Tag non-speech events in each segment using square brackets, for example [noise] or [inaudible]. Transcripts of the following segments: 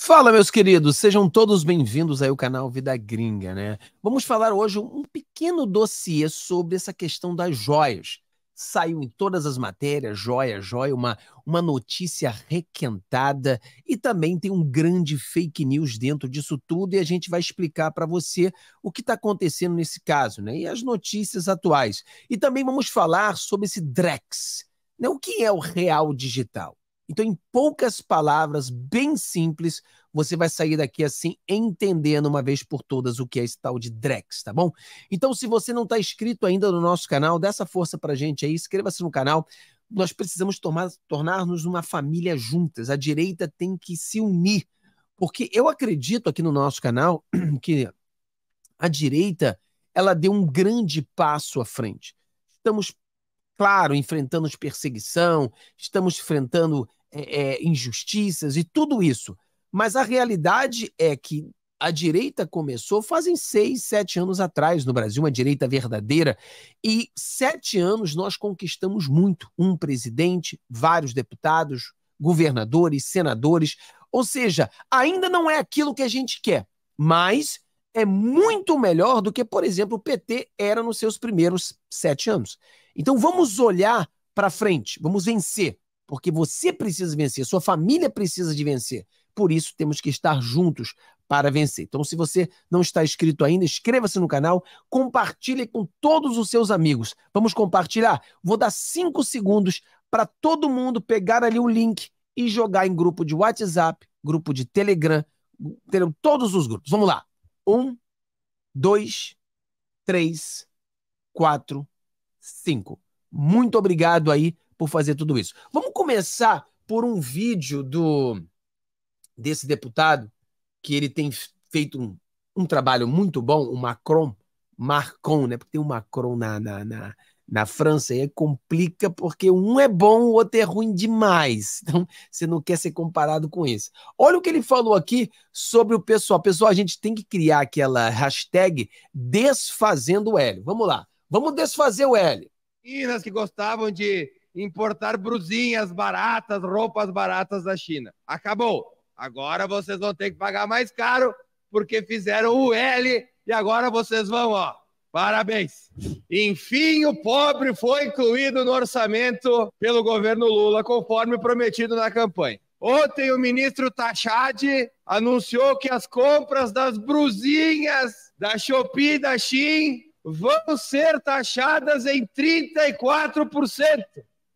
Fala, meus queridos, sejam todos bem-vindos aí ao canal Vida Gringa, né? Vamos falar hoje um pequeno dossiê sobre essa questão das joias. Saiu em todas as matérias, joia, joia, uma, uma notícia requentada e também tem um grande fake news dentro disso tudo e a gente vai explicar para você o que está acontecendo nesse caso, né? E as notícias atuais. E também vamos falar sobre esse Drex, né? O que é o real digital? Então, em poucas palavras, bem simples, você vai sair daqui assim entendendo uma vez por todas o que é esse tal de Drex, tá bom? Então, se você não está inscrito ainda no nosso canal, dá essa força pra gente aí, inscreva-se no canal. Nós precisamos tornar-nos uma família juntas. A direita tem que se unir, porque eu acredito aqui no nosso canal [clears throat] que a direita ela deu um grande passo à frente. Estamos, claro, enfrentando perseguição, estamos enfrentando é, é, injustiças e tudo isso. Mas a realidade é que a direita começou fazem seis, sete anos atrás no Brasil, uma direita verdadeira. E sete anos nós conquistamos muito: um presidente, vários deputados, governadores, senadores. Ou seja, ainda não é aquilo que a gente quer, mas é muito melhor do que, por exemplo, o PT era nos seus primeiros sete anos. Então vamos olhar para frente, vamos vencer porque você precisa vencer, sua família precisa de vencer. Por isso temos que estar juntos para vencer. Então, se você não está inscrito ainda, inscreva-se no canal, compartilhe com todos os seus amigos. Vamos compartilhar? Vou dar cinco segundos para todo mundo pegar ali o link e jogar em grupo de WhatsApp, grupo de Telegram, todos os grupos. Vamos lá. Um, dois, três, quatro, cinco. Muito obrigado aí por fazer tudo isso. Vamos começar por um vídeo do desse deputado que ele tem feito um, um trabalho muito bom, o Macron, Marcon, né? Porque tem um Macron na, na, na, na França e complica porque um é bom, o outro é ruim demais. [laughs] Então, você não quer ser comparado com esse. Olha o que ele falou aqui sobre o pessoal. Pessoal, a gente tem que criar aquela hashtag desfazendo o L. Vamos lá. Vamos desfazer o L. Meninas que gostavam de importar brusinhas baratas, roupas baratas da China. Acabou. Agora vocês vão ter que pagar mais caro porque fizeram o L e agora vocês vão, ó. Parabéns. Enfim, o pobre foi incluído no orçamento pelo governo Lula, conforme prometido na campanha. Ontem o ministro Tachad anunciou que as compras das brusinhas da Shopee e da Shein vão ser taxadas em 34%.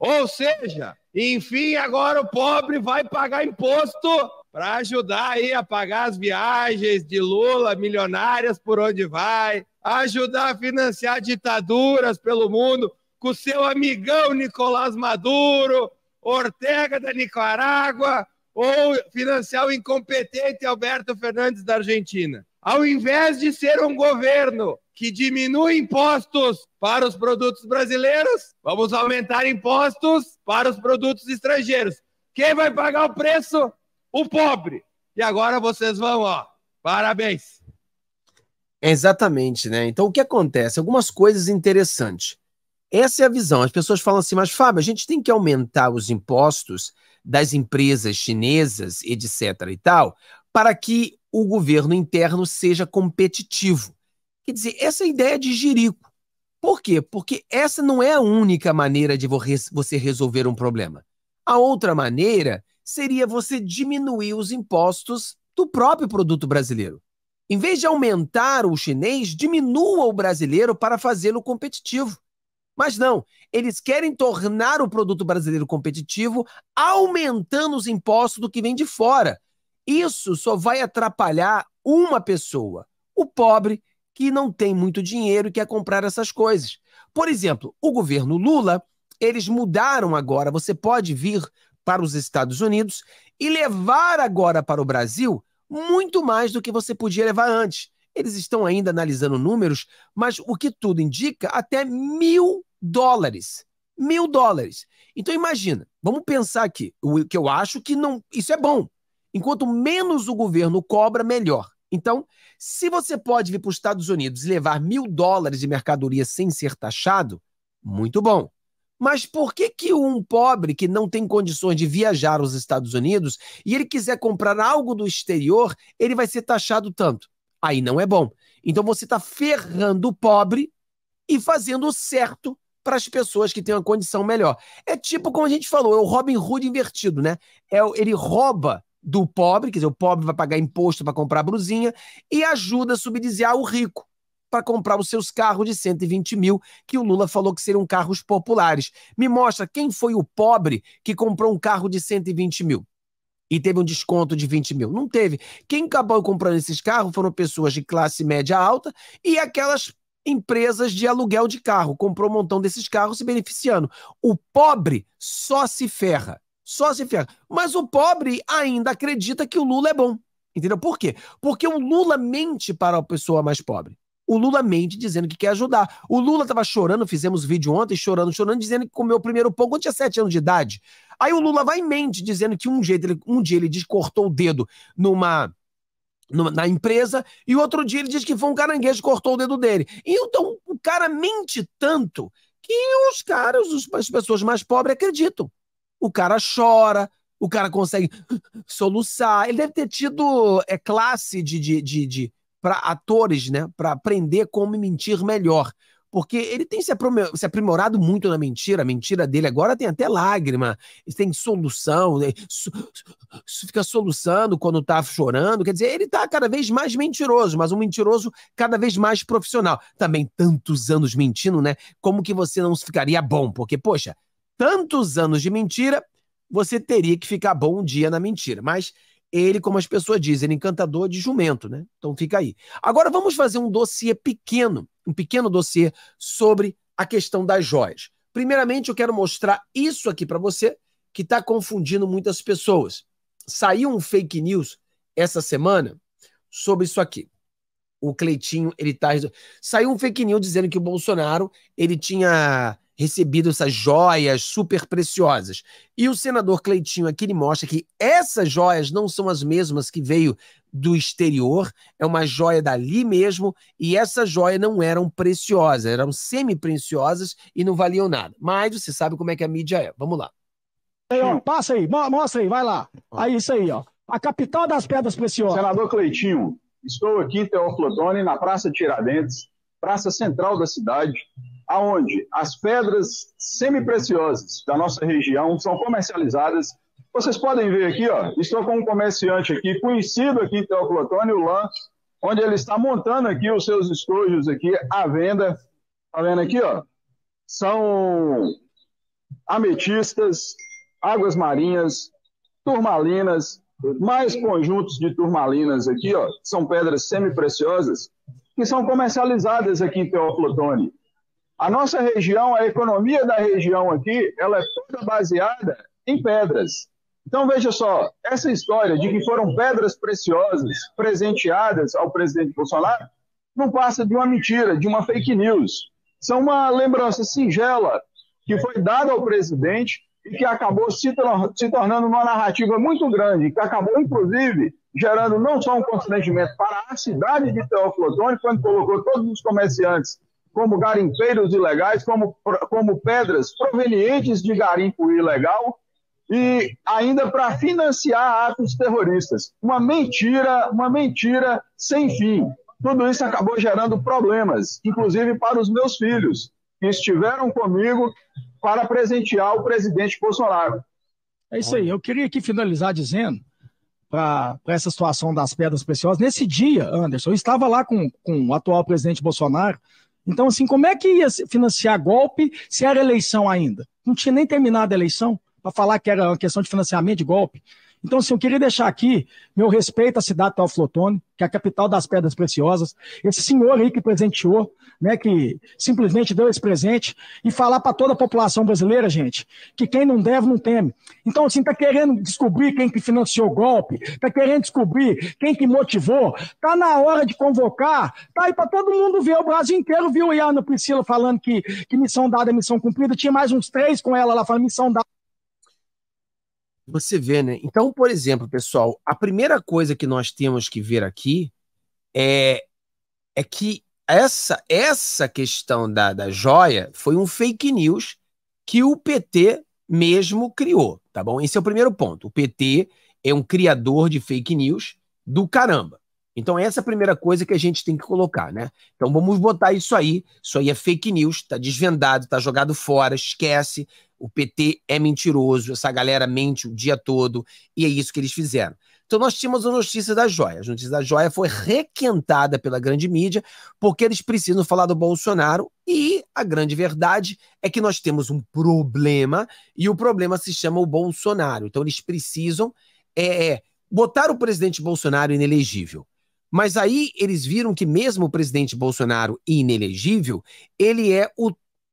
Ou seja, enfim, agora o pobre vai pagar imposto para ajudar aí a pagar as viagens de Lula, milionárias por onde vai, ajudar a financiar ditaduras pelo mundo com o seu amigão Nicolás Maduro, Ortega da Nicarágua, ou financiar o incompetente Alberto Fernandes da Argentina. Ao invés de ser um governo que diminui impostos para os produtos brasileiros, vamos aumentar impostos para os produtos estrangeiros. Quem vai pagar o preço? O pobre. E agora vocês vão, ó. Parabéns. Exatamente, né? Então o que acontece? Algumas coisas interessantes. Essa é a visão. As pessoas falam assim, mas Fábio, a gente tem que aumentar os impostos das empresas chinesas, etc. e tal, para que o governo interno seja competitivo. Quer dizer, essa ideia de jirico. Por quê? Porque essa não é a única maneira de você resolver um problema. A outra maneira seria você diminuir os impostos do próprio produto brasileiro. Em vez de aumentar o chinês, diminua o brasileiro para fazê-lo competitivo. Mas não, eles querem tornar o produto brasileiro competitivo aumentando os impostos do que vem de fora. Isso só vai atrapalhar uma pessoa, o pobre que não tem muito dinheiro e quer comprar essas coisas. Por exemplo, o governo Lula, eles mudaram agora, você pode vir para os Estados Unidos e levar agora para o Brasil muito mais do que você podia levar antes. Eles estão ainda analisando números, mas o que tudo indica, até mil dólares. Mil dólares. Então imagina, vamos pensar aqui, o que eu acho que não, isso é bom. Enquanto menos o governo cobra, melhor. Então, se você pode vir para os Estados Unidos e levar mil dólares de mercadoria sem ser taxado, muito bom. Mas por que, que um pobre que não tem condições de viajar aos Estados Unidos e ele quiser comprar algo do exterior, ele vai ser taxado tanto? Aí não é bom. Então você está ferrando o pobre e fazendo o certo para as pessoas que têm uma condição melhor. É tipo como a gente falou, é o Robin Hood invertido, né? É, ele rouba do pobre, quer dizer, o pobre vai pagar imposto para comprar a brusinha, e ajuda a subsidiar o rico para comprar os seus carros de 120 mil, que o Lula falou que seriam carros populares. Me mostra quem foi o pobre que comprou um carro de 120 mil e teve um desconto de 20 mil. Não teve. Quem acabou comprando esses carros foram pessoas de classe média alta e aquelas empresas de aluguel de carro. Comprou um montão desses carros se beneficiando. O pobre só se ferra. Só se ferra. Mas o pobre ainda acredita que o Lula é bom. Entendeu? Por quê? Porque o Lula mente para a pessoa mais pobre. O Lula mente dizendo que quer ajudar. O Lula estava chorando, fizemos vídeo ontem, chorando, chorando, dizendo que comeu o primeiro pão quando tinha sete anos de idade. Aí o Lula vai e mente, dizendo que um, jeito, um dia ele diz, cortou o dedo numa, numa, na empresa, e outro dia ele diz que foi um caranguejo que cortou o dedo dele. Então o cara mente tanto que os caras, as pessoas mais pobres acreditam o cara chora, o cara consegue soluçar. Ele deve ter tido é, classe de, de, de, de para atores, né? Para aprender como mentir melhor. Porque ele tem se, aprimorado muito na mentira. A mentira dele agora tem até lágrima. Ele tem solução, né? fica soluçando quando tá chorando. Quer dizer, ele tá cada vez mais mentiroso, mas um mentiroso cada vez mais profissional. Também tantos anos mentindo, né? Como que você não ficaria bom? Porque, poxa, tantos anos de mentira, você teria que ficar bom um dia na mentira. Mas ele, como as pessoas dizem, é encantador de jumento, né? Então fica aí. Agora vamos fazer um dossiê pequeno, um pequeno dossiê sobre a questão das joias. Primeiramente, eu quero mostrar isso aqui para você que está confundindo muitas pessoas. Saiu um fake news essa semana sobre isso aqui. O Cleitinho, ele tá. Saiu um fake news dizendo que o Bolsonaro ele tinha recebido essas joias super preciosas. E o senador Cleitinho aqui ele mostra que essas joias não são as mesmas que veio do exterior, é uma joia dali mesmo, e essa joia não eram preciosas, eram semi-preciosas e não valiam nada. Mas você sabe como é que a mídia é. Vamos lá. passa aí, mostra aí, vai lá. Aí, isso aí, ó. A capital das pedras preciosas. Senador Cleitinho, estou aqui em Teoflotone, na Praça Tiradentes, praça central da cidade, aonde as pedras semipreciosas da nossa região são comercializadas. Vocês podem ver aqui, ó, estou com um comerciante aqui, conhecido aqui em o Lã, onde ele está montando aqui os seus estojos aqui à venda. Está vendo aqui, ó? São ametistas, águas marinhas, turmalinas, mais conjuntos de turmalinas aqui, ó, são pedras semipreciosas, que são comercializadas aqui em Teoclotone. A nossa região, a economia da região aqui, ela é toda baseada em pedras. Então veja só, essa história de que foram pedras preciosas presenteadas ao presidente Bolsonaro não passa de uma mentira, de uma fake news. São uma lembrança singela que foi dada ao presidente e que acabou se, tornando uma narrativa muito grande, que acabou, inclusive, gerando não só um constrangimento para a cidade de Teófilo quando colocou todos os comerciantes como garimpeiros ilegais, como, como pedras provenientes de garimpo ilegal e ainda para financiar atos terroristas. Uma mentira, uma mentira sem fim. Tudo isso acabou gerando problemas, inclusive para os meus filhos, que estiveram comigo para presentear o presidente Bolsonaro. É isso aí. Eu queria aqui finalizar dizendo para essa situação das pedras preciosas. Nesse dia, Anderson, eu estava lá com, com o atual presidente Bolsonaro então, assim, como é que ia financiar golpe se era eleição ainda? Não tinha nem terminado a eleição para falar que era uma questão de financiamento de golpe. Então, assim, eu queria deixar aqui meu respeito à cidade de Teoflotone, que é a capital das pedras preciosas, esse senhor aí que presenteou, né, que simplesmente deu esse presente, e falar para toda a população brasileira, gente, que quem não deve não teme. Então, assim, está querendo descobrir quem que financiou o golpe, está querendo descobrir quem que motivou, tá na hora de convocar, tá aí para todo mundo ver, o Brasil inteiro viu aí a Ana Priscila falando que, que missão dada é missão cumprida, tinha mais uns três com ela lá falando missão dada você vê, né? Então, por exemplo, pessoal, a primeira coisa que nós temos que ver aqui é, é que essa, essa questão da, da joia foi um fake news que o PT mesmo criou, tá bom? Esse é o primeiro ponto. O PT é um criador de fake news do caramba. Então, essa é a primeira coisa que a gente tem que colocar, né? Então, vamos botar isso aí. Isso aí é fake news, está desvendado, está jogado fora, esquece. O PT é mentiroso, essa galera mente o dia todo, e é isso que eles fizeram. Então, nós tínhamos a notícia da joia. A notícia da joia foi requentada pela grande mídia, porque eles precisam falar do Bolsonaro, e a grande verdade é que nós temos um problema, e o problema se chama o Bolsonaro. Então, eles precisam. É, botar o presidente Bolsonaro inelegível. Mas aí eles viram que mesmo o presidente Bolsonaro inelegível, ele é o,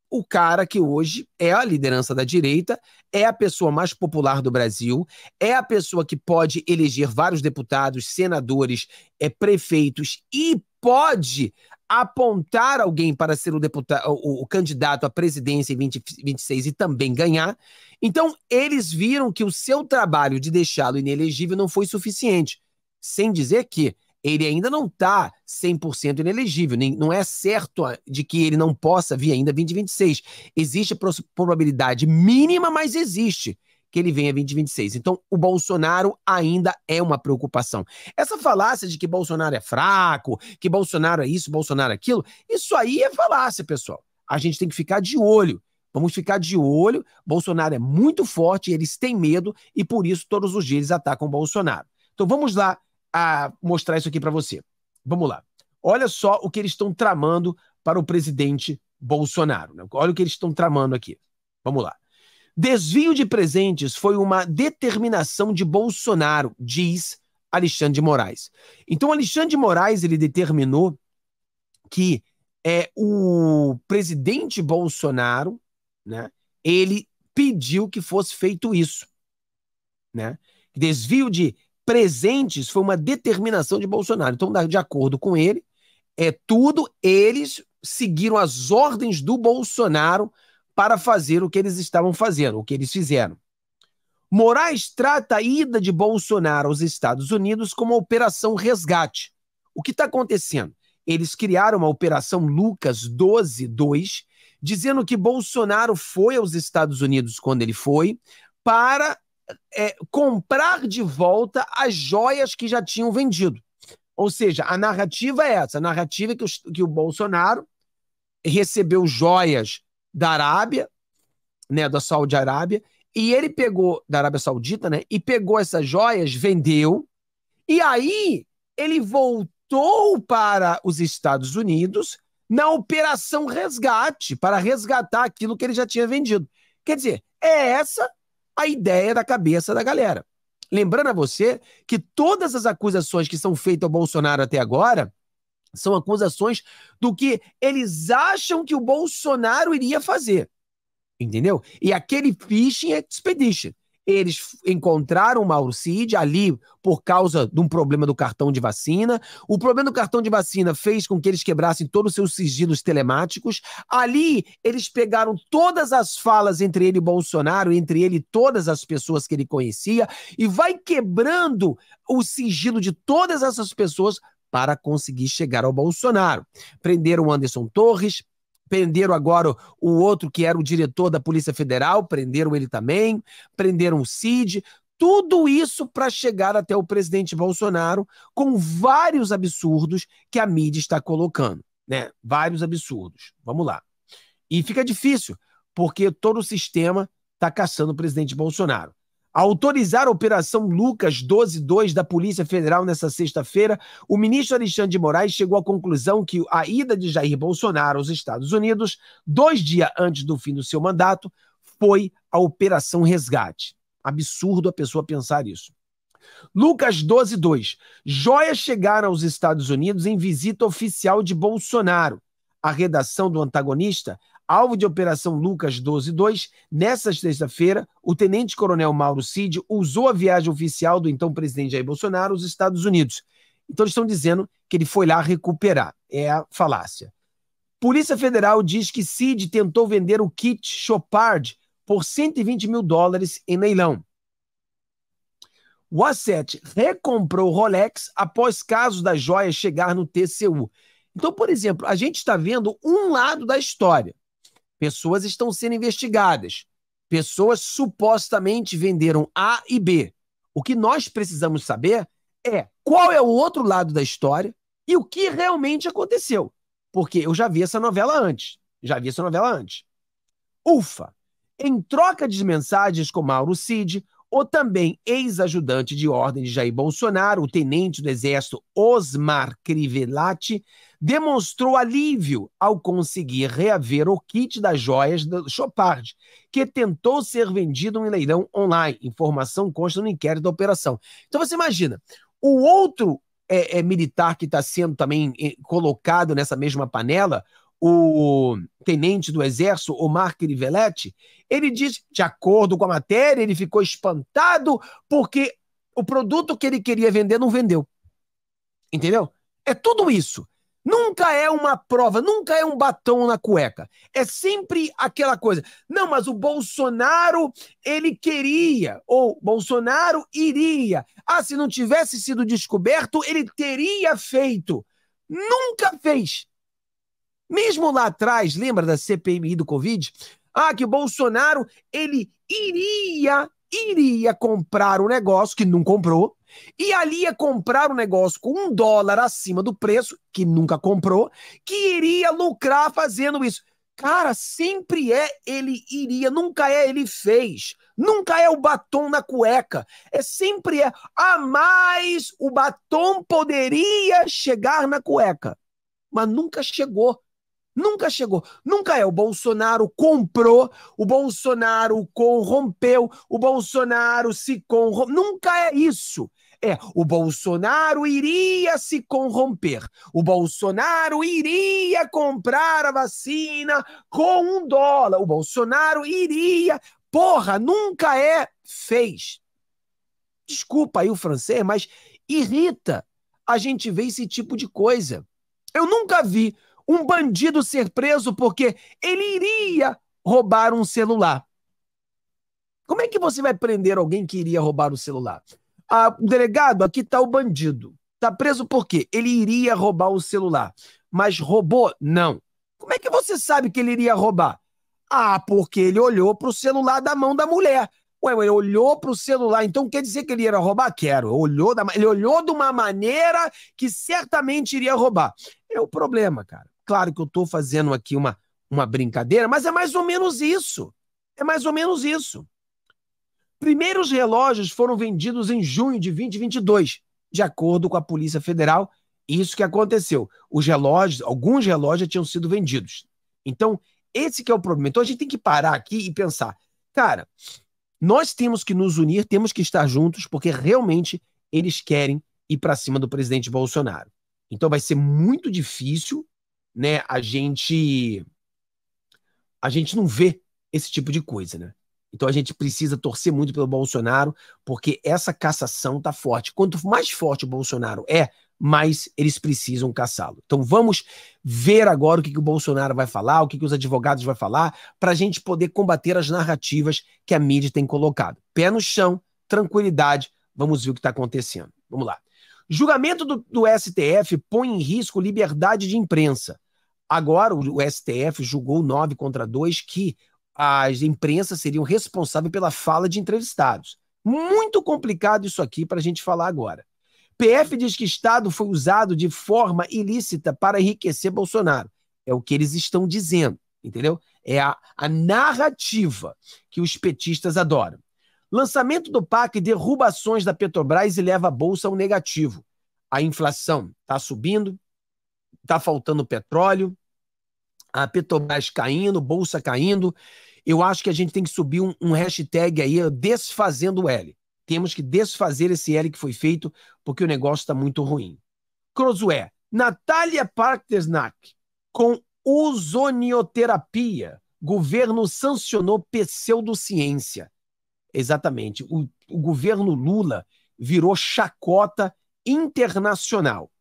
o cara que hoje é a liderança da direita, é a pessoa mais popular do Brasil, é a pessoa que pode eleger vários deputados, senadores, é, prefeitos e pode apontar alguém para ser o, deputado, o, o candidato à presidência em 2026 e também ganhar. Então, eles viram que o seu trabalho de deixá-lo inelegível não foi suficiente. Sem dizer que ele ainda não está 100% inelegível. Nem, não é certo de que ele não possa vir ainda 2026. Existe probabilidade mínima, mas existe que ele venha 2026. Então, o Bolsonaro ainda é uma preocupação. Essa falácia de que Bolsonaro é fraco, que Bolsonaro é isso, Bolsonaro é aquilo, isso aí é falácia, pessoal. A gente tem que ficar de olho. Vamos ficar de olho. Bolsonaro é muito forte, eles têm medo e por isso todos os dias eles atacam o Bolsonaro. Então vamos lá a mostrar isso aqui para você. Vamos lá. Olha só o que eles estão tramando para o presidente Bolsonaro. Né? Olha o que eles estão tramando aqui. Vamos lá. Desvio de presentes foi uma determinação de Bolsonaro, diz Alexandre de Moraes. Então, Alexandre de Moraes ele determinou que é, o presidente Bolsonaro, né, ele pediu que fosse feito isso, né? Desvio de presentes foi uma determinação de Bolsonaro. Então, de acordo com ele, é tudo eles seguiram as ordens do Bolsonaro para fazer o que eles estavam fazendo, o que eles fizeram. Moraes trata a ida de Bolsonaro aos Estados Unidos como uma operação resgate. O que está acontecendo? Eles criaram uma operação Lucas 12 2, dizendo que Bolsonaro foi aos Estados Unidos quando ele foi para é, comprar de volta as joias que já tinham vendido. Ou seja, a narrativa é essa: a narrativa é que, o que o Bolsonaro recebeu joias da Arábia, né, da Saudi Arábia, e ele pegou, da Arábia Saudita, né, e pegou essas joias, vendeu, e aí ele voltou para os Estados Unidos na operação resgate, para resgatar aquilo que ele já tinha vendido. Quer dizer, é essa a ideia da cabeça da galera. Lembrando a você que todas as acusações que são feitas ao Bolsonaro até agora são acusações do que eles acham que o Bolsonaro iria fazer. Entendeu? E aquele fishing é expedition eles encontraram o Mauro Cid ali por causa de um problema do cartão de vacina. O problema do cartão de vacina fez com que eles quebrassem todos os seus sigilos telemáticos. Ali, eles pegaram todas as falas entre ele e Bolsonaro, entre ele e todas as pessoas que ele conhecia, e vai quebrando o sigilo de todas essas pessoas para conseguir chegar ao Bolsonaro. Prenderam Anderson Torres, Prenderam agora o outro que era o diretor da Polícia Federal, prenderam ele também, prenderam o Cid. Tudo isso para chegar até o presidente Bolsonaro com vários absurdos que a mídia está colocando, né? Vários absurdos. Vamos lá. E fica difícil, porque todo o sistema está caçando o presidente Bolsonaro autorizar a Operação Lucas 122 da Polícia Federal nesta sexta-feira, o ministro Alexandre de Moraes chegou à conclusão que a ida de Jair Bolsonaro aos Estados Unidos, dois dias antes do fim do seu mandato, foi a Operação Resgate. Absurdo a pessoa pensar isso. Lucas 12, 2. Joias chegaram aos Estados Unidos em visita oficial de Bolsonaro. A redação do antagonista alvo de Operação Lucas 122, nessa sexta-feira, o tenente-coronel Mauro Cid usou a viagem oficial do então presidente Jair Bolsonaro aos Estados Unidos. Então eles estão dizendo que ele foi lá recuperar. É a falácia. Polícia Federal diz que Cid tentou vender o kit Chopard por 120 mil dólares em leilão. O asset recomprou recomprou Rolex após caso da joia chegar no TCU. Então, por exemplo, a gente está vendo um lado da história. Pessoas estão sendo investigadas. Pessoas supostamente venderam A e B. O que nós precisamos saber é qual é o outro lado da história e o que realmente aconteceu. Porque eu já vi essa novela antes. Já vi essa novela antes. Ufa! Em troca de mensagens com Mauro Cid, o também ex-ajudante de ordem de Jair Bolsonaro, o tenente do Exército Osmar Crivellati, demonstrou alívio ao conseguir reaver o kit das joias da Chopard, que tentou ser vendido em leilão online. Informação consta no inquérito da operação. Então você imagina, o outro é, é, militar que está sendo também eh, colocado nessa mesma panela, o tenente do Exército, Omar Crivellete, ele diz, de acordo com a matéria, ele ficou espantado porque o produto que ele queria vender não vendeu. Entendeu? É tudo isso. Nunca é uma prova, nunca é um batom na cueca. É sempre aquela coisa. Não, mas o Bolsonaro, ele queria, ou Bolsonaro iria. Ah, se não tivesse sido descoberto, ele teria feito. Nunca fez. Mesmo lá atrás, lembra da CPMI do Covid? Ah, que o Bolsonaro, ele iria, iria comprar um negócio que não comprou, e ali ia comprar um negócio com um dólar acima do preço, que nunca comprou, que iria lucrar fazendo isso. Cara, sempre é ele iria, nunca é ele fez, nunca é o batom na cueca, é sempre é a mais o batom poderia chegar na cueca, mas nunca chegou. Nunca chegou, nunca é. O Bolsonaro comprou, o Bolsonaro corrompeu, o Bolsonaro se corrompeu. Nunca é isso. É, o Bolsonaro iria se corromper, o Bolsonaro iria comprar a vacina com um dólar, o Bolsonaro iria. Porra, nunca é fez. Desculpa aí o francês, mas irrita a gente ver esse tipo de coisa. Eu nunca vi um bandido ser preso porque ele iria roubar um celular. Como é que você vai prender alguém que iria roubar o um celular? Ah, delegado, aqui está o bandido. Está preso por quê? Ele iria roubar o celular. Mas roubou? Não. Como é que você sabe que ele iria roubar? Ah, porque ele olhou para o celular da mão da mulher. Ué, ele olhou para o celular, então quer dizer que ele iria roubar? Quero. Olhou da, ele olhou de uma maneira que certamente iria roubar. É o problema, cara. Claro que eu estou fazendo aqui uma, uma brincadeira, mas é mais ou menos isso. É mais ou menos isso. Primeiros relógios foram vendidos em junho de 2022, de acordo com a Polícia Federal. Isso que aconteceu. Os relógios, alguns relógios já tinham sido vendidos. Então, esse que é o problema. Então a gente tem que parar aqui e pensar, cara, nós temos que nos unir, temos que estar juntos, porque realmente eles querem ir para cima do presidente Bolsonaro. Então vai ser muito difícil né, a gente a gente não vê esse tipo de coisa, né? Então a gente precisa torcer muito pelo Bolsonaro, porque essa cassação tá forte. Quanto mais forte o Bolsonaro é, mais eles precisam caçá-lo. Então vamos ver agora o que, que o Bolsonaro vai falar, o que, que os advogados vão falar, para a gente poder combater as narrativas que a mídia tem colocado. Pé no chão, tranquilidade, vamos ver o que está acontecendo. Vamos lá. Julgamento do, do STF põe em risco liberdade de imprensa Agora, o STF julgou 9 contra 2 que as imprensas seriam responsáveis pela fala de entrevistados. Muito complicado isso aqui para a gente falar agora. PF diz que Estado foi usado de forma ilícita para enriquecer Bolsonaro. É o que eles estão dizendo, entendeu? É a, a narrativa que os petistas adoram. Lançamento do PAC derruba ações da Petrobras e leva a bolsa ao negativo. A inflação está subindo, está faltando petróleo, a Petrobras caindo, bolsa caindo, eu acho que a gente tem que subir um, um hashtag aí, desfazendo o L. Temos que desfazer esse L que foi feito, porque o negócio está muito ruim. Crosué, Natália Partesnak, com ozonioterapia, governo sancionou pseudociência. Exatamente, o, o governo Lula virou chacota internacional.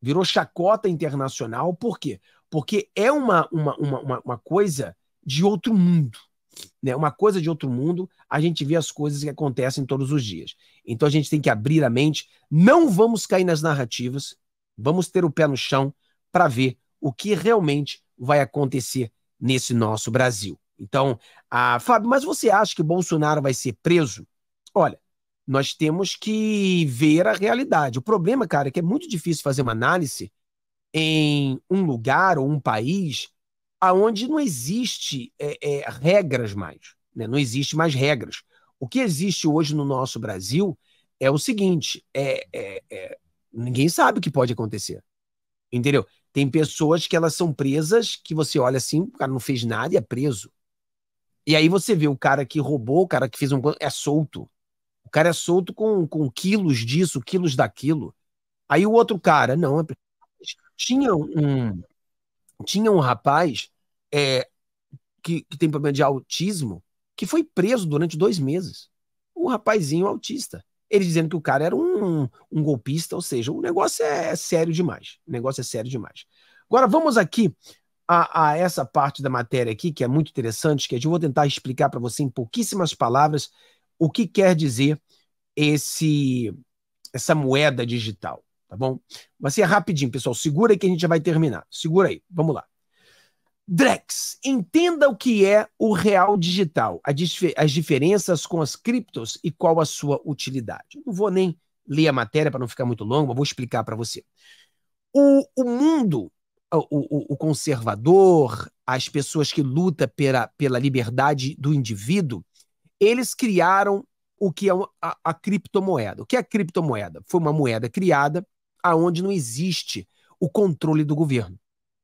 Virou chacota internacional, por quê? porque é uma, uma, uma, uma, coisa de outro mundo. Né? Uma coisa de outro mundo, a gente vê as coisas que acontecem todos os dias. Então a gente tem que abrir a mente, não vamos cair nas narrativas, vamos ter o pé no chão para ver o que realmente vai acontecer nesse nosso Brasil. Então, ah, Fábio, mas você acha que Bolsonaro vai ser preso? Olha, nós temos que ver a realidade. O problema, cara, é que é muito difícil fazer uma análise em um lugar ou um país aonde não existe é, é, regras mais, né? não existe mais regras. O que existe hoje no nosso Brasil é o seguinte: é, é, é, ninguém sabe o que pode acontecer, entendeu? Tem pessoas que elas são presas, que você olha assim, o cara não fez nada e é preso. E aí você vê o cara que roubou, o cara que fez um é solto. O cara é solto com, com quilos disso, quilos daquilo. Aí o outro cara, não, é tinha um, tinha um rapaz é, que, que tem problema de autismo que foi preso durante dois meses. Um rapazinho autista. Ele dizendo que o cara era um, um, golpista, ou seja, o negócio é sério demais. O negócio é sério demais. Agora vamos aqui a, a, essa parte da matéria aqui, que é muito interessante, que eu vou tentar explicar para você em pouquíssimas palavras o que quer dizer esse essa moeda digital tá bom? Vai assim, ser é rapidinho, pessoal. Segura aí que a gente já vai terminar. Segura aí, vamos lá. Drex, entenda o que é o real digital, as diferenças com as criptos e qual a sua utilidade. Eu não vou nem ler a matéria para não ficar muito longo, mas vou explicar para você. O, o mundo, o, o, o, conservador, as pessoas que lutam pela, pela liberdade do indivíduo, eles criaram o que é a, a criptomoeda. O que é a criptomoeda? Foi uma moeda criada aonde não existe o controle do governo.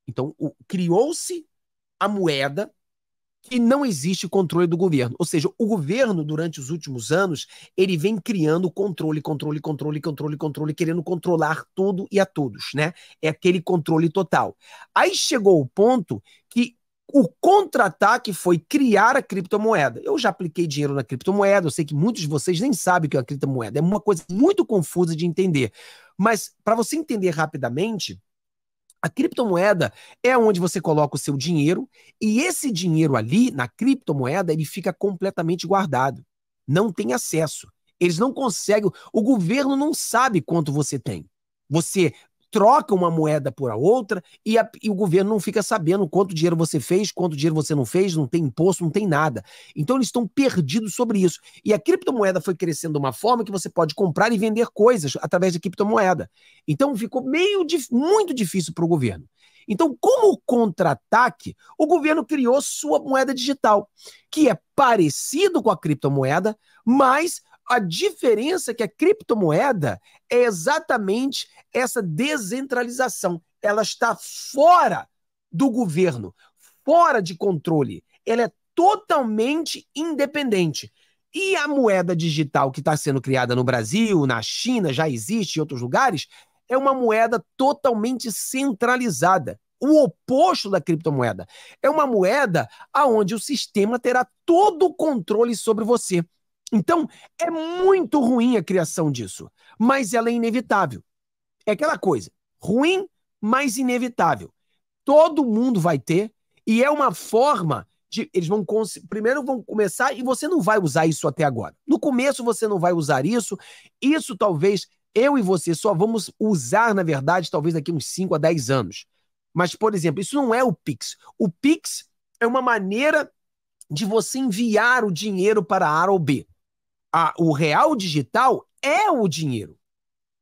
Então, criou-se a moeda que não existe controle do governo. Ou seja, o governo, durante os últimos anos, ele vem criando controle, controle, controle, controle, controle, querendo controlar tudo e a todos, né? É aquele controle total. Aí chegou o ponto que o contra-ataque foi criar a criptomoeda. Eu já apliquei dinheiro na criptomoeda, eu sei que muitos de vocês nem sabem o que é a criptomoeda. É uma coisa muito confusa de entender. Mas para você entender rapidamente, a criptomoeda é onde você coloca o seu dinheiro e esse dinheiro ali, na criptomoeda, ele fica completamente guardado. Não tem acesso. Eles não conseguem, o governo não sabe quanto você tem. Você troca uma moeda por a outra e, a, e, o governo não fica sabendo quanto dinheiro você fez, quanto dinheiro você não fez, não tem imposto, não tem nada. Então eles estão perdidos sobre isso. E a criptomoeda foi crescendo de uma forma que você pode comprar e vender coisas através da criptomoeda. Então ficou meio muito difícil para o governo. Então, como contra-ataque, o governo criou sua moeda digital, que é parecido com a criptomoeda, mas a diferença é que a criptomoeda é exatamente essa descentralização. Ela está fora do governo, fora de controle. Ela é totalmente independente. E a moeda digital que está sendo criada no Brasil, na China, já existe em outros lugares, é uma moeda totalmente centralizada. O oposto da criptomoeda. É uma moeda aonde o sistema terá todo o controle sobre você. Então, é muito ruim a criação disso, mas ela é inevitável. É aquela coisa, ruim, mas inevitável. Todo mundo vai ter, e é uma forma de. Eles vão. Primeiro vão começar, e você não vai usar isso até agora. No começo, você não vai usar isso. Isso talvez eu e você só vamos usar, na verdade, talvez daqui uns 5 a 10 anos. Mas, por exemplo, isso não é o Pix. O Pix é uma maneira de você enviar o dinheiro para A ou B a, o real digital é o dinheiro.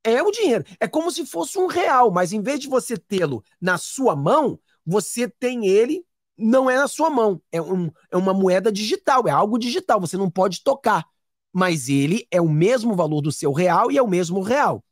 É o dinheiro. É como se fosse um real, mas em vez de você tê-lo na sua mão, você tem ele, não é na sua mão. É, um, é uma moeda digital, é algo digital, você não pode tocar. Mas ele é o mesmo valor do seu real e é o mesmo real.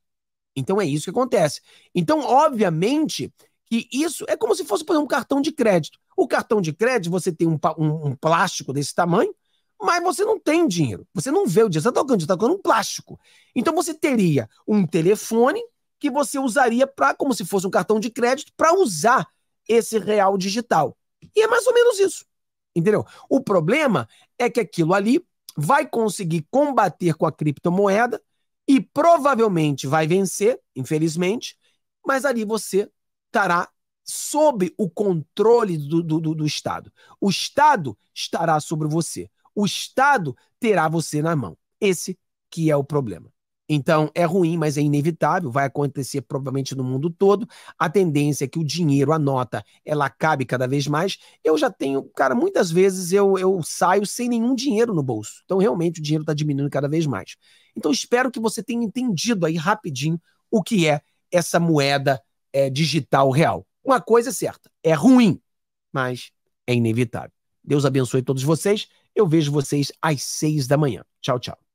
Então é isso que acontece. Então, obviamente, que isso é como se fosse, por exemplo, um cartão de crédito. O cartão de crédito, você tem um, um, um plástico desse tamanho, mas você não tem dinheiro. Você não vê o dinheiro, você está tocando, você está tocando um plástico. Então você teria um telefone que você usaria para, como se fosse um cartão de crédito, para usar esse real digital. E é mais ou menos isso. Entendeu? O problema é que aquilo ali vai conseguir combater com a criptomoeda e provavelmente vai vencer, infelizmente, mas ali você estará sob o controle do, do, do Estado. O Estado estará sobre você o Estado terá você na mão. Esse que é o problema. Então, é ruim, mas é inevitável, vai acontecer provavelmente no mundo todo. A tendência é que o dinheiro, a nota, ela acabe cada vez mais. Eu já tenho, cara, muitas vezes eu, eu saio sem nenhum dinheiro no bolso. Então, realmente, o dinheiro está diminuindo cada vez mais. Então, espero que você tenha entendido aí rapidinho o que é essa moeda é, digital real. Uma coisa é certa, é ruim, mas é inevitável. Deus abençoe todos vocês. Eu vejo vocês às seis da manhã. Tchau, tchau.